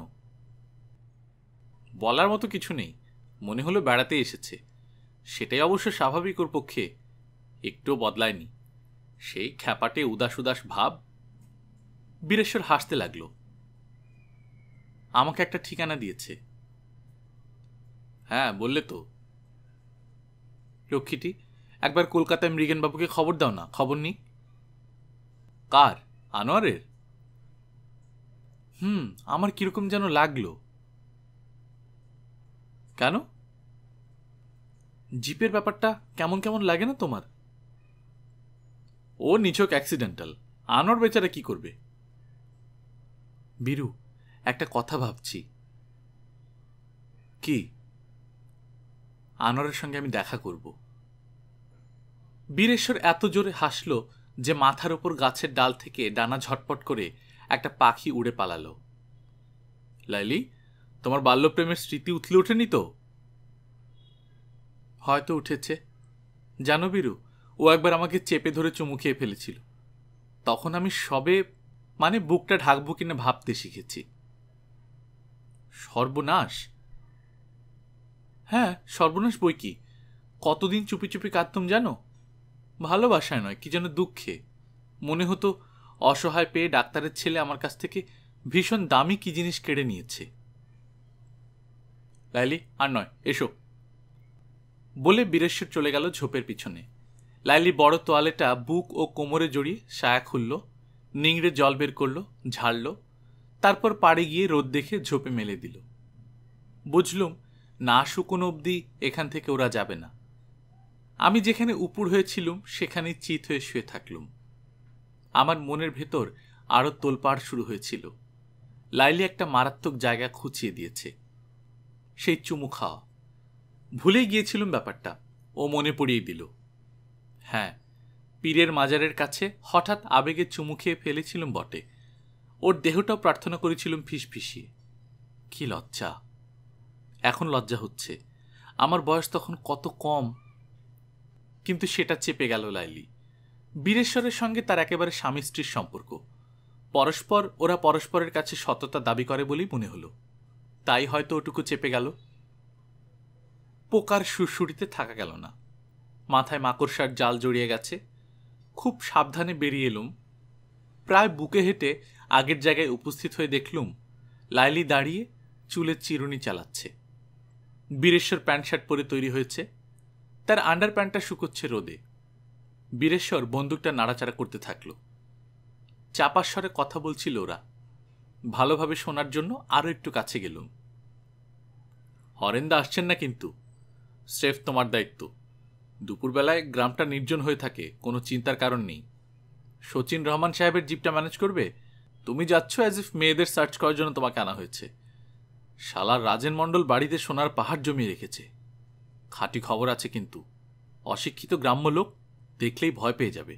বলার মতো কিছু নেই মনে হলো বেড়াতে এসেছে সেটাই অবশ্য স্বাভাবিক ওর পক্ষে একটুও বদলায়নি সেই খ্যাপাটে উদাস উদাস ভাব বীরেশ্বর হাসতে লাগল আমাকে একটা ঠিকানা দিয়েছে হ্যাঁ বললে তো লক্ষ্মীটি একবার কলকাতায় মৃগেনবাবুকে খবর দাও না খবর নি কার আনোয়ারের হুম আমার কীরকম যেন লাগলো কেন জিপের ব্যাপারটা কেমন কেমন লাগে না তোমার ও নিছক অ্যাক্সিডেন্টাল আনোর বেচারা কি করবে বীরু একটা কথা ভাবছি কি আনরের সঙ্গে আমি দেখা করব বীরেশ্বর এত জোরে হাসল যে মাথার ওপর গাছের ডাল থেকে ডানা ঝটপট করে একটা পাখি উড়ে পালালো লাইলি তোমার বাল্যপ্রেমের স্মৃতি উথলে ওঠেনি তো হয়তো উঠেছে জানো বীরু ও একবার আমাকে চেপে ধরে চুমু খেয়ে ফেলেছিল তখন আমি সবে মানে বুকটা ঢাকবো কিনে ভাবতে শিখেছি সর্বনাশ হ্যাঁ সর্বনাশ বই কি কতদিন চুপি চুপি কাঁদতাম জানো ভালোবাসায় নয় কি যেন দুঃখে মনে হতো অসহায় পেয়ে ডাক্তারের ছেলে আমার কাছ থেকে ভীষণ দামি কি জিনিস কেড়ে নিয়েছে লাইলি আর নয় এসো বলে বীরেশ্বর চলে গেল ঝোপের পিছনে লাইলি বড় তোয়ালেটা বুক ও কোমরে জড়িয়ে সায়া খুলল নিংড়ে জল বের করল ঝাড়ল তারপর পাড়ে গিয়ে রোদ দেখে ঝোপে মেলে দিল বুঝলুম না শুকনো অবধি এখান থেকে ওরা যাবে না আমি যেখানে উপুড় হয়েছিলুম সেখানে চিত হয়ে শুয়ে থাকলুম আমার মনের ভেতর আরও তোলপাড় শুরু হয়েছিল লাইলি একটা মারাত্মক জায়গা খুঁচিয়ে দিয়েছে সেই চুমু খাওয়া ভুলে গিয়েছিলাম ব্যাপারটা ও মনে পড়িয়ে দিল হ্যাঁ পীরের মাজারের কাছে হঠাৎ আবেগে চুমু খেয়ে ফেলেছিলাম বটে ওর দেহটাও প্রার্থনা করেছিলাম ফিসফিসিয়ে কি লজ্জা এখন লজ্জা হচ্ছে আমার বয়স তখন কত কম কিন্তু সেটা চেপে গেল লাইলি বীরেশ্বরের সঙ্গে তার একেবারে স্বামী স্ত্রীর সম্পর্ক পরস্পর ওরা পরস্পরের কাছে সততা দাবি করে বলেই মনে হলো তাই হয়তো ওটুকু চেপে গেল পোকার সুরসুরিতে থাকা গেল না মাথায় মাকড়সার জাল জড়িয়ে গেছে খুব সাবধানে বেরিয়ে এলুম প্রায় বুকে হেঁটে আগের জায়গায় উপস্থিত হয়ে দেখলুম লাইলি দাঁড়িয়ে চুলে চিরুনি চালাচ্ছে বীরেশ্বর প্যান্ট শার্ট পরে তৈরি হয়েছে তার আন্ডার প্যান্টটা শুকোচ্ছে রোদে বীরেশ্বর বন্দুকটা নাড়াচাড়া করতে থাকল চাপার স্বরে কথা বলছিল ওরা ভালোভাবে শোনার জন্য আরও একটু কাছে গেলুম হরেন্দা আসছেন না কিন্তু স্রেফ তোমার দায়িত্ব দুপুরবেলায় গ্রামটা নির্জন হয়ে থাকে কোনো চিন্তার কারণ নেই সচিন রহমান সাহেবের জিপটা ম্যানেজ করবে তুমি যাচ্ছ অ্যাজ ইফ মেয়েদের সার্চ করার জন্য তোমাকে আনা হয়েছে শালার রাজেন মণ্ডল বাড়িতে সোনার পাহাড় জমিয়ে রেখেছে খাঁটি খবর আছে কিন্তু অশিক্ষিত গ্রাম্য লোক দেখলেই ভয় পেয়ে যাবে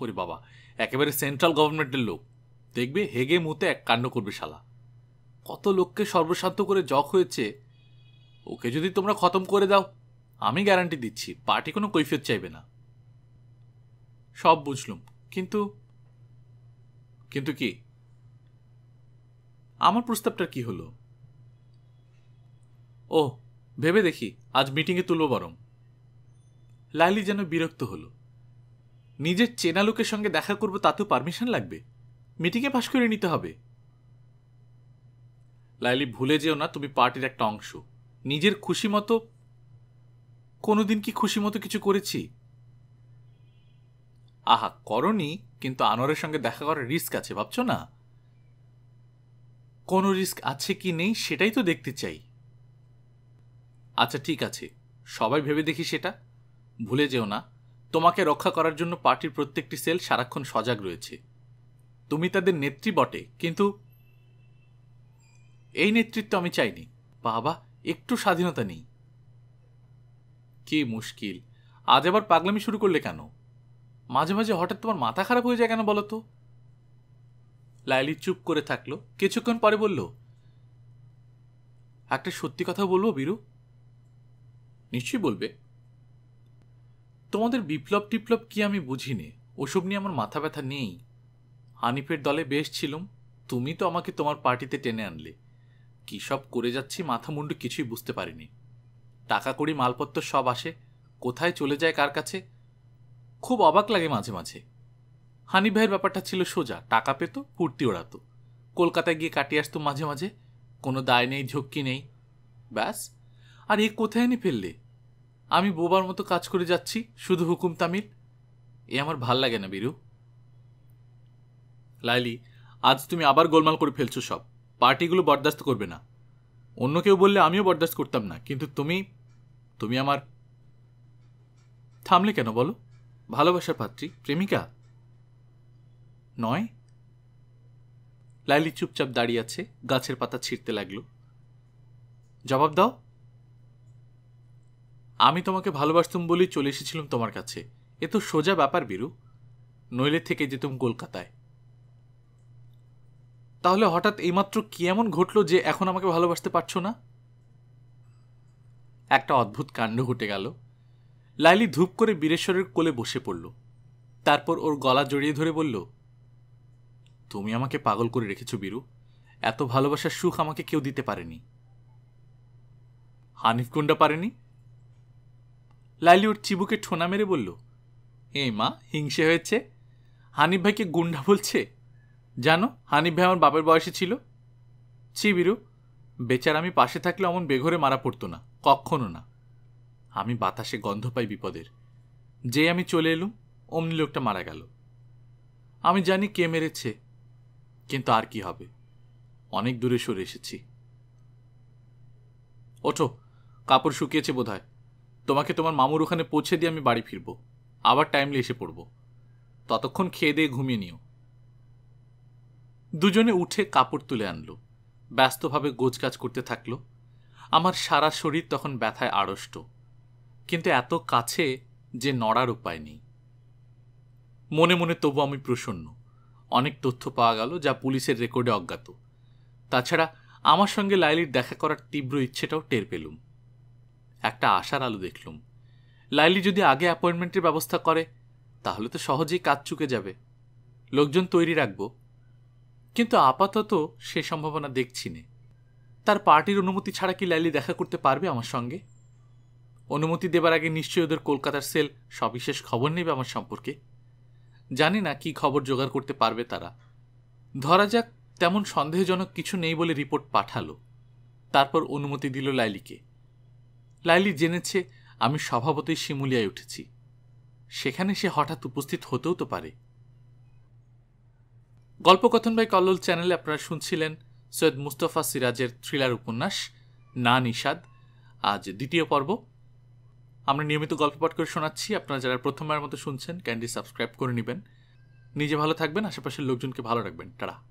ওরে বাবা একেবারে সেন্ট্রাল গভর্নমেন্টের লোক দেখবে হেগে মুতে এক কাণ্ড করবে শালা কত লোককে সর্বশান্ত করে জক হয়েছে ওকে যদি তোমরা খতম করে দাও আমি গ্যারান্টি দিচ্ছি পার্টি কোনো কৈফিয়ত চাইবে না সব বুঝলুম কিন্তু কিন্তু কি আমার প্রস্তাবটা কি হলো ও ভেবে দেখি আজ মিটিংয়ে তুলব বরং লাইলি যেন বিরক্ত হলো নিজের চেনা লোকের সঙ্গে দেখা করব তাতেও পারমিশন লাগবে মিটিংয়ে পাশ করে নিতে হবে লাইলি ভুলে যেও না তুমি পার্টির একটা অংশ নিজের খুশি মতো কোনোদিন কি খুশি মতো কিছু করেছি আহা করনি কিন্তু আনোয়ারের সঙ্গে দেখা করার রিস্ক আছে ভাবছো না কোনো রিস্ক আছে কি নেই সেটাই তো দেখতে চাই আচ্ছা ঠিক আছে সবাই ভেবে দেখি সেটা ভুলে যেও না তোমাকে রক্ষা করার জন্য পার্টির প্রত্যেকটি সেল সারাক্ষণ সজাগ রয়েছে তুমি তাদের নেত্রী বটে কিন্তু এই নেতৃত্ব আমি চাইনি বাবা একটু স্বাধীনতা নেই কি মুশকিল আজ আবার পাগলামি শুরু করলে কেন মাঝে মাঝে হঠাৎ তোমার মাথা খারাপ হয়ে যায় কেন বলো তো লাইলি চুপ করে থাকলো কিছুক্ষণ পরে বলল একটা সত্যি কথা বলবো বীরু নিশ্চয়ই বলবে তোমাদের বিপ্লব টিপ্লব কি আমি বুঝিনি ওসব নিয়ে আমার মাথা ব্যথা নেই হানিফের দলে বেশ ছিলুম তুমি তো আমাকে তোমার পার্টিতে টেনে আনলে কী সব করে যাচ্ছি মাথা মুন্ডু কিছুই বুঝতে পারিনি টাকা করি মালপত্র সব আসে কোথায় চলে যায় কার কাছে খুব অবাক লাগে মাঝে মাঝে হানি ভাইয়ের ব্যাপারটা ছিল সোজা টাকা পেত ফুর্তি ওড়াতো কলকাতায় গিয়ে কাটিয়ে আসতো মাঝে মাঝে কোনো দায় নেই ঝক্কি নেই ব্যাস আর এ কোথায় এনে ফেললে আমি বোবার মতো কাজ করে যাচ্ছি শুধু হুকুম তামিল এ আমার ভাল লাগে না বীরু লাইলি আজ তুমি আবার গোলমাল করে ফেলছো সব পার্টিগুলো বরদাস্ত করবে না অন্য কেউ বললে আমিও বরদাস্ত করতাম না কিন্তু তুমি তুমি আমার থামলে কেন বলো ভালোবাসার পাত্রী প্রেমিকা নয় লাইলি চুপচাপ দাঁড়িয়ে আছে গাছের পাতা ছিঁড়তে লাগলো জবাব দাও আমি তোমাকে ভালোবাসতুম বলেই চলে এসেছিলাম তোমার কাছে এ তো সোজা ব্যাপার বীরু নইলে থেকে যেতুম কলকাতায় তাহলে হঠাৎ এইমাত্র কি এমন ঘটলো যে এখন আমাকে ভালোবাসতে পারছো না একটা অদ্ভুত কাণ্ড ঘটে গেল লাইলি ধূপ করে বীরেশ্বরের কোলে বসে পড়ল তারপর ওর গলা জড়িয়ে ধরে বলল তুমি আমাকে পাগল করে রেখেছ বীরু এত ভালোবাসার সুখ আমাকে কেউ দিতে পারেনি হানিফ গুন্ডা পারেনি লাইলি ওর চিবুকে ঠোনা মেরে বলল এ মা হিংসে হয়েছে হানিফ ভাইকে গুন্ডা বলছে জানো হানিফ ভাই আমার বাপের বয়সে ছিল ছি বিরু বেচার আমি পাশে থাকলে অমন বেঘরে মারা পড়তো না কখনো না আমি বাতাসে গন্ধ পাই বিপদের যে আমি চলে এলুম অমনি লোকটা মারা গেল আমি জানি কে মেরেছে কিন্তু আর কি হবে অনেক দূরে সরে এসেছি ওঠো কাপড় শুকিয়েছে বোধহয় তোমাকে তোমার মামুর ওখানে পৌঁছে দিয়ে আমি বাড়ি ফিরবো আবার টাইমলি এসে পড়ব ততক্ষণ খেয়ে দিয়ে ঘুমিয়ে নিও দুজনে উঠে কাপড় তুলে আনলো ব্যস্তভাবে গোছকাজ করতে থাকলো আমার সারা শরীর তখন ব্যথায় আড়ষ্ট কিন্তু এত কাছে যে নড়ার উপায় নেই মনে মনে তবু আমি প্রসন্ন অনেক তথ্য পাওয়া গেল যা পুলিশের রেকর্ডে অজ্ঞাত তাছাড়া আমার সঙ্গে লাইলির দেখা করার তীব্র ইচ্ছেটাও টের পেলুম একটা আশার আলো দেখলুম লাইলি যদি আগে অ্যাপয়েন্টমেন্টের ব্যবস্থা করে তাহলে তো সহজেই কাজ চুকে যাবে লোকজন তৈরি রাখব কিন্তু আপাতত সে সম্ভাবনা দেখছি নে তার পার্টির অনুমতি ছাড়া কি লাইলি দেখা করতে পারবে আমার সঙ্গে অনুমতি দেবার আগে নিশ্চয়ই ওদের কলকাতার সেল সবিশেষ খবর নেবে আমার সম্পর্কে জানি না কি খবর জোগাড় করতে পারবে তারা ধরা যাক তেমন সন্দেহজনক কিছু নেই বলে রিপোর্ট পাঠালো তারপর অনুমতি দিল লাইলিকে লাইলি জেনেছে আমি স্বভাবতই শিমুলিয়ায় উঠেছি সেখানে সে হঠাৎ উপস্থিত হতেও তো পারে গল্পকথন বাই কল্লোল চ্যানেলে আপনারা শুনছিলেন সৈয়দ মুস্তফা সিরাজের থ্রিলার উপন্যাস না নিষাদ আজ দ্বিতীয় পর্ব আমরা নিয়মিত গল্প পাঠ করে শোনাচ্ছি আপনারা যারা প্রথমবার মতো শুনছেন ক্যান্ডি সাবস্ক্রাইব করে নেবেন নিজে ভালো থাকবেন আশেপাশের লোকজনকে ভালো রাখবেন তারা